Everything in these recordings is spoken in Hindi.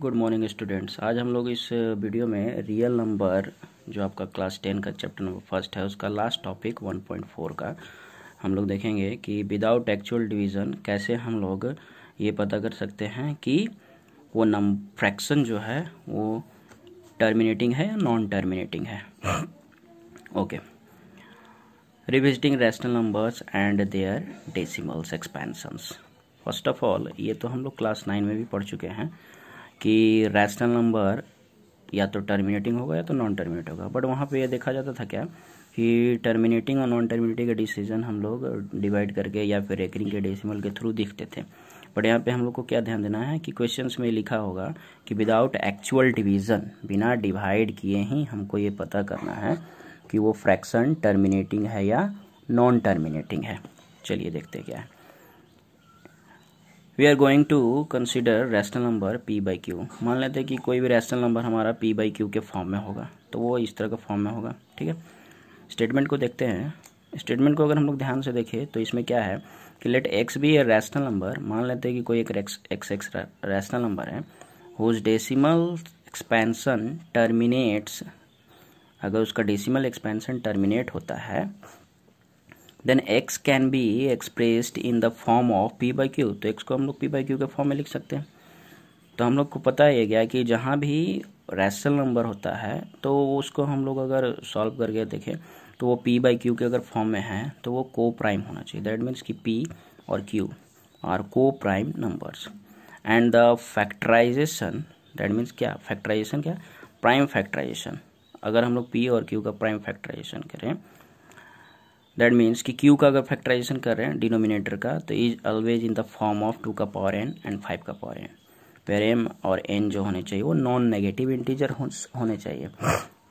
गुड मॉर्निंग स्टूडेंट्स आज हम लोग इस वीडियो में रियल नंबर जो आपका क्लास टेन का चैप्टर नंबर फर्स्ट है उसका लास्ट टॉपिक 1.4 का हम लोग देखेंगे कि विदाउट एक्चुअल डिवीज़न कैसे हम लोग ये पता कर सकते हैं कि वो नम फ्रैक्शन जो है वो टर्मिनेटिंग है या नॉन टर्मिनेटिंग है okay revisiting rational numbers and their decimals expansions first of all ये तो हम लोग क्लास नाइन में भी पढ़ चुके हैं कि रैशनल नंबर या तो टर्मिनेटिंग होगा या तो नॉन टर्मिनेट होगा बट वहाँ पे ये देखा जाता था क्या कि टर्मिनेटिंग और नॉन टर्मिनेटिंग का डिसीजन हम लोग डिवाइड करके या फिर रेकरिंग के डेसिमल के थ्रू दिखते थे बट यहाँ पे हम लोग को क्या ध्यान देना है कि क्वेश्चंस में लिखा होगा कि विदाउट एक्चुअल डिवीज़न बिना डिवाइड किए ही हमको ये पता करना है कि वो फ्रैक्शन टर्मिनेटिंग है या नॉन टर्मिनेटिंग है चलिए देखते क्या है we are going to consider rational number p by q मान लेते हैं कि कोई भी रैशनल नंबर हमारा पी बाई क्यू के फॉर्म में होगा तो वो इस तरह का फॉर्म में होगा ठीक है स्टेटमेंट को देखते हैं स्टेटमेंट को अगर हम लोग ध्यान से देखें तो इसमें क्या है कि let x be a rational number मान लेते हैं कि कोई एक एक्स एक्स रैशनल नंबर है हुज डेसिमल एक्सपेंसन टर्मिनेट्स अगर उसका डेसिमल एक्सपेंसन टर्मिनेट होता है then x can be expressed in the form of p by q तो x को हम लोग p बाई क्यू के फॉर्म में लिख सकते हैं तो हम लोग को पता है गया कि जहाँ भी रैशनल नंबर होता है तो उसको हम लोग अगर सॉल्व करके देखें तो वो p बाई क्यू के अगर फॉर्म में है तो वो को प्राइम होना चाहिए दैट मीन्स कि p और q are coprime numbers and the factorization that means क्या फैक्टराइजेशन क्या प्राइम फैक्टराइजेशन अगर हम लोग p और q का प्राइम फैक्टराइजेशन करें दैट मीन्स कि क्यू का अगर फैक्टराइजेशन कर रहे हैं डिनोमिनेटर का तो is always in the form of two का पावर एन एंड फाइव का पावर एन पेर एम और एन जो होने चाहिए वो नॉन नेगेटिव इंटीजर होने चाहिए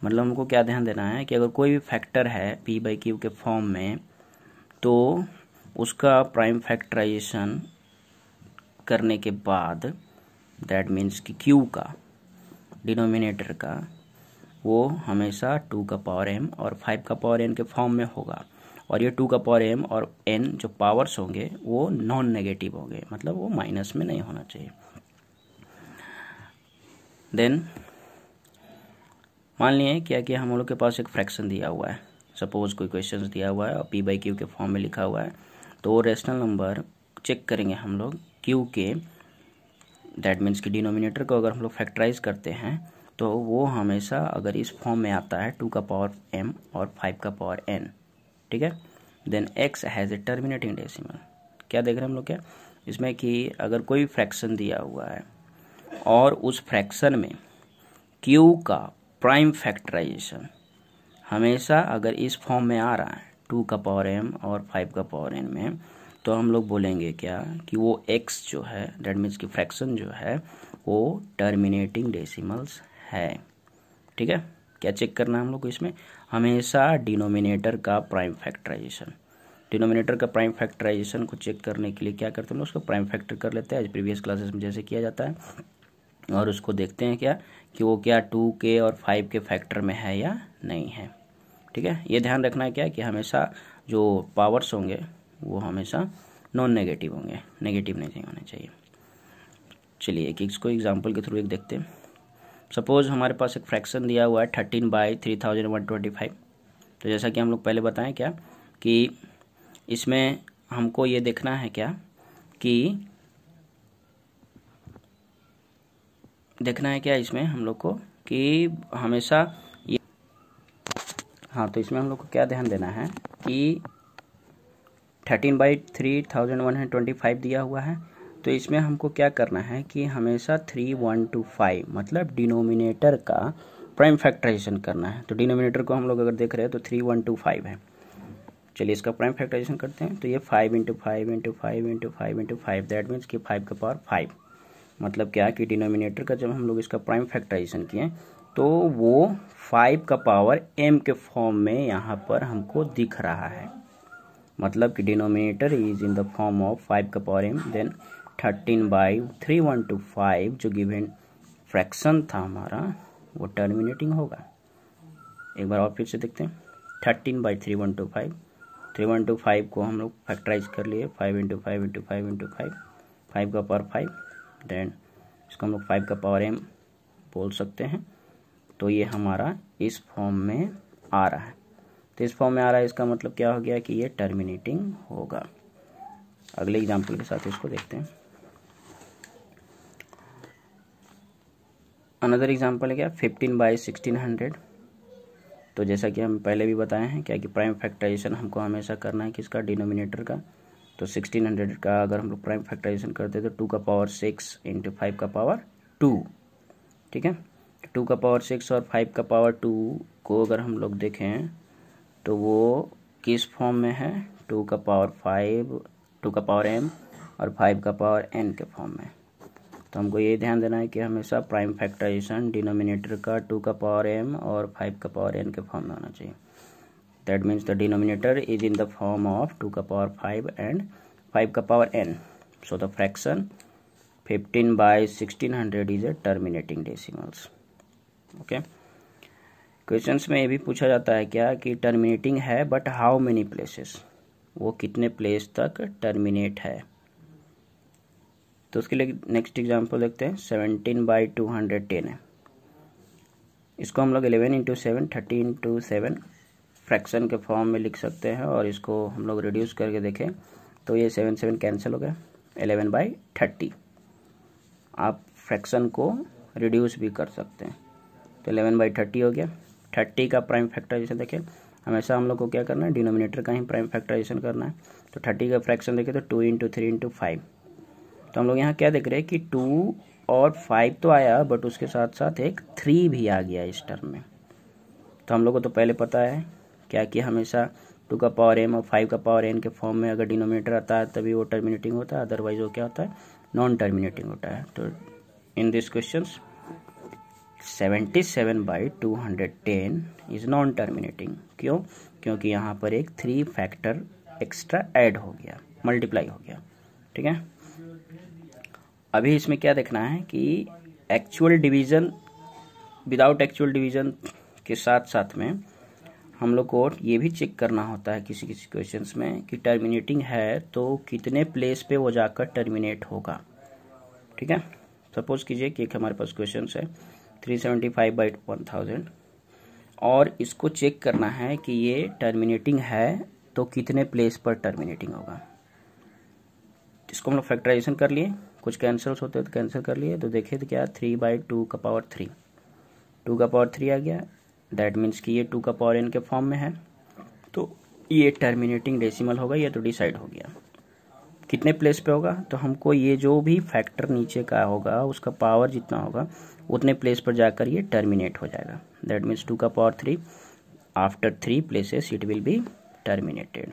मतलब हमको क्या ध्यान देना है कि अगर कोई भी फैक्टर है पी बाई क्यू के फॉर्म में तो उसका प्राइम फैक्टराइजेशन करने के बाद दैट मीन्स कि क्यू का डिनोमिनेटर का वो हमेशा टू का पावर एम और फाइव का पावर एन के फॉर्म में होगा और ये टू का पावर एम और एन जो पावर्स होंगे वो नॉन नेगेटिव होंगे मतलब वो माइनस में नहीं होना चाहिए देन मान लिए क्या कि हम लोग के पास एक फ्रैक्शन दिया हुआ है सपोज कोई क्वेश्चन दिया हुआ है और पी बाई क्यू के फॉर्म में लिखा हुआ है तो वो रेशनल नंबर चेक करेंगे हम लोग क्यू के दैट मीन्स कि डिनोमिनेटर को अगर हम लोग फैक्टराइज करते हैं तो वो हमेशा अगर इस फॉर्म में आता है टू का पावर एम और फाइव का पावर एन ठीक है then x has a terminating decimal क्या देख रहे हैं हम लोग क्या इसमें कि अगर कोई फ्रैक्शन दिया हुआ है और उस फ्रैक्शन में क्यू का प्राइम फैक्टराइजेशन हमेशा अगर इस फॉर्म में आ रहा है टू का पावर एम और फाइव का पावर एन में तो हम लोग बोलेंगे क्या कि वो एक्स जो है डेट मीन्स की फ्रैक्शन जो है वो टर्मिनेटिंग डेसिमल्स है ठीक है क्या चेक करना है हम लोग को इसमें हमेशा डिनोमिनेटर का प्राइम फैक्टराइजेशन डिनोमिनेटर का प्राइम फैक्टराइजेशन को चेक करने के लिए क्या करते हैं लोग उसको प्राइम फैक्टर कर लेते हैं आज प्रीवियस क्लासेस में जैसे किया जाता है और उसको देखते हैं क्या कि वो क्या टू के और फाइव के फैक्टर में है या नहीं है ठीक है ये ध्यान रखना है क्या कि हमेशा जो पावर्स होंगे वो हमेशा नॉन नेगेटिव होंगे नेगेटिव नहीं होने चाहिए चलिए एक इसको एग्जाम्पल के थ्रू एक देखते हैं सपोज हमारे पास एक फ्रैक्शन दिया हुआ है thirteen by three thousand one twenty five तो जैसा कि हम लोग पहले बताएं क्या कि इसमें हमको ये देखना है क्या कि देखना है क्या इसमें हम लोग को कि हमेशा ये हाँ तो इसमें हम लोग को क्या ध्यान देना है कि thirteen by three thousand one hundred twenty five दिया हुआ है तो इसमें हमको क्या करना है कि हमेशा थ्री वन टू फाइव मतलब डिनोमिनेटर का प्राइम फैक्टराइजेशन करना है तो डिनोमिनेटर को हम लोग अगर देख रहे हैं तो थ्री वन टू फाइव है चलिए इसका प्राइम फैक्टराइजेशन करते हैं तो ये five into five into five into five into five that means कि फाइव का पावर फाइव मतलब क्या कि डिनोमिनेटर का जब हम लोग इसका प्राइम फैक्टराइजेशन किए तो वो फाइव का पावर एम के फॉर्म में यहाँ पर हमको दिख रहा है मतलब कि denominator is in the form of five का power M then thirteen by three one two five जो गिवन फ्रैक्शन था हमारा वो टर्मिनेटिंग होगा एक बार और फिर से देखते हैं thirteen by three one two five three one two five को हम लोग फैक्टराइज कर लिए five into five into five into five five का पावर फाइव देन इसको हम लोग फाइव का पावर एम बोल सकते हैं तो ये हमारा इस फॉर्म में आ रहा है तो इस फॉर्म में आ रहा है इसका मतलब क्या हो गया कि ये टर्मिनेटिंग होगा अगले एग्जाम्पल के साथ इसको देखते हैं अनदर एग्जाम्पल है क्या फिफ्टीन बाई सिक्सटीन हंड्रेड तो जैसा कि हम पहले भी बताए हैं क्या कि प्राइम फैक्टराइजेशन हमको हमेशा करना है किसका डिनोमिनेटर का तो सिक्सटीन हंड्रेड का अगर हम लोग प्राइम फैक्टराइजेशन करते तो टू का पावर सिक्स इंटू फाइव का पावर टू ठीक है टू का पावर सिक्स और फाइव का पावर टू को अगर हम लोग देखें तो वो किस फॉर्म में है टू का पावर फाइव टू का पावर एम और फाइव का पावर एन के फॉर्म में तो हमको ये ध्यान देना है कि हमेशा प्राइम फैक्टराइजेशन डिनोमिनेटर का टू का पावर एम और फाइव का पावर एन के फॉर्म में होना चाहिए that means the denominator is in the form of two का पावर फाइव एंड फाइव का power N so the fraction fifteen by sixteen hundred is a terminating decimals okay questions में ये भी पूछा जाता है क्या कि टर्मिनेटिंग है बट हाउ मेनी प्लेसेस वो कितने प्लेस तक टर्मिनेट है तो उसके लिए नेक्स्ट एग्जाम्पल देखते हैं seventeen by two hundred ten है इसको हम लोग eleven into seven thirty into seven fraction के फॉर्म में लिख सकते हैं और इसको हम लोग रिड्यूस करके देखें तो ये सेवन सेवन कैंसिल हो गया एलेवन बाई थर्टी आप फ्रैक्शन को रिड्यूस भी कर सकते हैं तो एलेवन बाई थर्टी हो गया थर्टी का प्राइम फैक्टराइजेशन देखें हमेशा हम लोग को क्या करना है डिनोमिनेटर का ही प्राइम फैक्टराइजेशन करना है तो थर्टी का फ्रैक्शन देखें तो two into three into five तो हम लोग यहाँ क्या देख रहे हैं कि टू और फाइव तो आया बट उसके साथ साथ एक थ्री भी आ गया इस टर्म में तो हम लोग को तो पहले पता है क्या कि हमेशा टू का पावर एम और फाइव का पावर एन के फॉर्म में अगर डिनोमिनेटर आता है तभी वो टर्मिनेटिंग होता है अदरवाइज वो क्या होता है नॉन टर्मिनेटिंग होता है तो in this question seventy seven by two hundred ten is non terminating क्यों क्योंकि यहाँ पर एक थ्री फैक्टर एक्स्ट्रा ऐड हो गया मल्टीप्लाई हो गया ठीक है अभी इसमें क्या देखना है कि actual division without actual division के साथ साथ में हम लोग को ये भी चेक करना होता है किसी किसी क्वेश्चंस में कि टर्मिनेटिंग है तो कितने प्लेस पे वो जाकर टर्मिनेट होगा ठीक है सपोज कीजिए कि एक हमारे पास क्वेश्चन है three seventy five by one thousand और इसको चेक करना है कि ये टर्मिनेटिंग है तो कितने प्लेस पर टर्मिनेटिंग होगा इसको हम लोग फैक्टराइजेशन कर लिए कुछ कैंसल्स होते हैं तो कैंसिल कर लिए तो देखिए तो क्या थ्री बाई टू का पावर थ्री टू का पावर थ्री आ गया दैट मीन्स कि ये टू का पावर एन के फॉर्म में है तो ये टर्मिनेटिंग डेसिमल होगा या तो डिसाइड हो गया कितने प्लेस पे होगा तो हमको ये जो भी फैक्टर नीचे का होगा उसका पावर जितना होगा उतने प्लेस पर जाकर ये टर्मिनेट हो जाएगा दैट मीन्स टू का power three after three places it will be terminated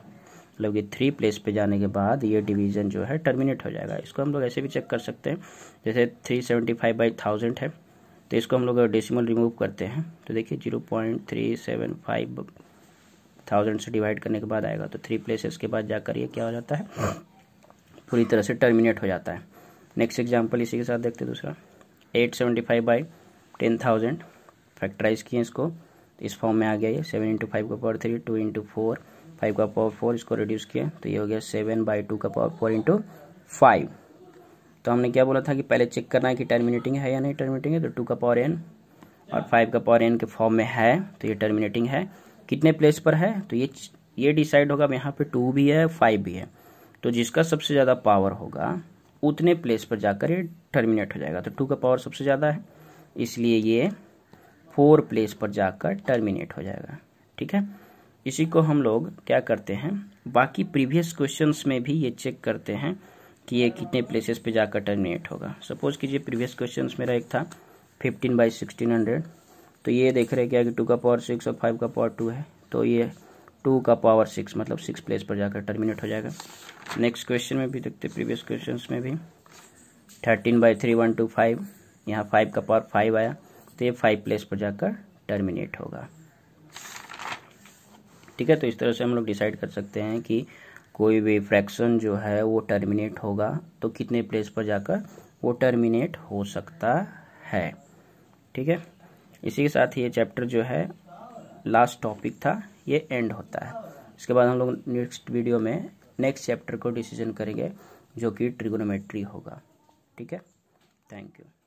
मतलब कि थ्री प्लेस पे जाने के बाद ये डिवीज़न जो है टर्मिनेट हो जाएगा इसको हम लोग ऐसे भी चेक कर सकते हैं जैसे three seventy five by thousand है तो इसको हम लोग डेसिमल रिमूव करते हैं तो देखिए zero point three seven five thousand से डिवाइड करने के बाद आएगा तो थ्री प्लेसेस के बाद जाकर ये क्या हो जाता है पूरी तरह से टर्मिनेट हो जाता है नेक्स्ट एग्जाम्पल इसी के साथ देखते हैं दूसरा eight seventy five by ten thousand factorise किए इसको इस फॉर्म में आ गया ये सेवन इंटू फाइव का power three two into four five का पावर फोर इसको रिड्यूस किया तो ये हो गया सेवन बाई टू का पावर फोर इंटू फाइव तो हमने क्या बोला था कि पहले चेक करना है कि टर्मिनेटिंग है या नहीं टर्मिनेटिंग है तो टू का पावर एन और फाइव का पावर एन के फॉर्म में है तो ये टर्मिनेटिंग है कितने प्लेस पर है तो ये ये डिसाइड होगा यहाँ पर टू भी है फाइव भी है तो जिसका सबसे ज़्यादा पावर होगा उतने प्लेस पर जाकर ये टर्मिनेट हो जाएगा तो टू का पावर सबसे ज़्यादा है इसलिए ये फोर प्लेस पर जाकर टर्मिनेट हो जाएगा ठीक है इसी को हम लोग क्या करते हैं बाकी प्रीवियस क्वेश्चंस में भी ये चेक करते हैं कि ये कितने प्लेसेस पे जाकर टर्मिनेट होगा सपोज कीजिए प्रीवियस क्वेश्चन मेरा एक था फिफ्टीन बाई सिक्सटीन हंड्रेड तो ये देख रहे क्या कि टू का पावर सिक्स और फाइव का पावर टू है तो ये टू का पावर सिक्स मतलब सिक्स प्लेस पर जाकर टर्मिनेट हो जाएगा नेक्स्ट क्वेश्चन में भी देखते प्रीवियस क्वेश्चन में भी thirteen by three one two five यहाँ फाइव का पावर फाइव आया तो ये फाइव प्लेस पर जाकर टर्मिनेट होगा ठीक है तो इस तरह से हम लोग डिसाइड कर सकते हैं कि कोई भी फ्रैक्शन जो है वो टर्मिनेट होगा तो कितने प्लेस पर जाकर वो टर्मिनेट हो सकता है ठीक है इसी के साथ ये चैप्टर जो है लास्ट टॉपिक था ये एंड होता है इसके बाद हम लोग नेक्स्ट वीडियो में नेक्स्ट चैप्टर को डिसीजन करेंगे जो कि ट्रिगोनोमेट्री होगा ठीक है थैंक यू